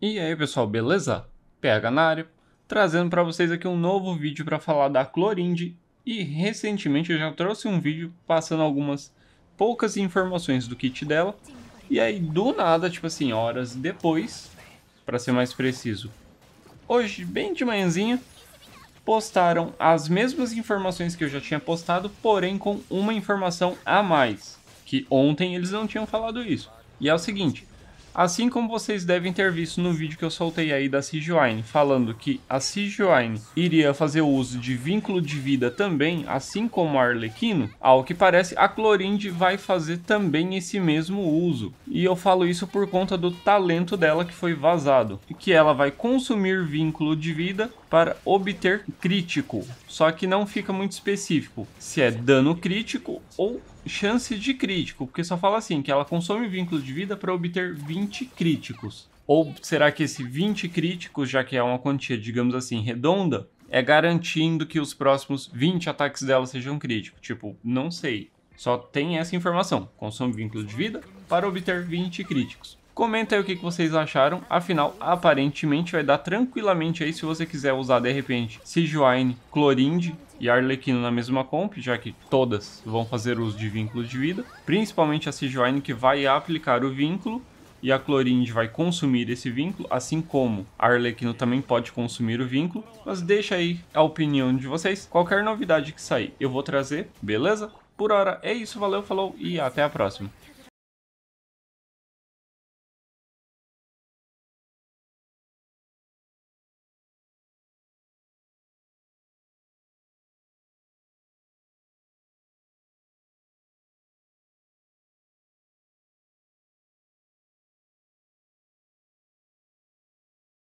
E aí pessoal, beleza? PH na área, trazendo para vocês aqui um novo vídeo para falar da Clorinde e recentemente eu já trouxe um vídeo passando algumas poucas informações do kit dela e aí do nada, tipo assim, horas depois, para ser mais preciso, hoje bem de manhãzinha, postaram as mesmas informações que eu já tinha postado, porém com uma informação a mais, que ontem eles não tinham falado isso. E é o seguinte, Assim como vocês devem ter visto no vídeo que eu soltei aí da Sijuine, falando que a Sijuine iria fazer uso de vínculo de vida também, assim como a Arlequino, ao que parece a Clorinde vai fazer também esse mesmo uso. E eu falo isso por conta do talento dela que foi vazado, que ela vai consumir vínculo de vida para obter crítico, só que não fica muito específico se é dano crítico ou chances de crítico, porque só fala assim, que ela consome vínculos de vida para obter 20 críticos. Ou será que esse 20 críticos, já que é uma quantia, digamos assim, redonda, é garantindo que os próximos 20 ataques dela sejam críticos? Tipo, não sei. Só tem essa informação. Consome vínculo de vida para obter 20 críticos. Comenta aí o que vocês acharam, afinal, aparentemente vai dar tranquilamente aí se você quiser usar de repente Sijuine, Clorinde e Arlequino na mesma comp, já que todas vão fazer uso de vínculo de vida, principalmente a Sijuine que vai aplicar o vínculo e a Clorinde vai consumir esse vínculo, assim como a Arlequino também pode consumir o vínculo, mas deixa aí a opinião de vocês. Qualquer novidade que sair eu vou trazer, beleza? Por hora é isso, valeu, falou e até a próxima.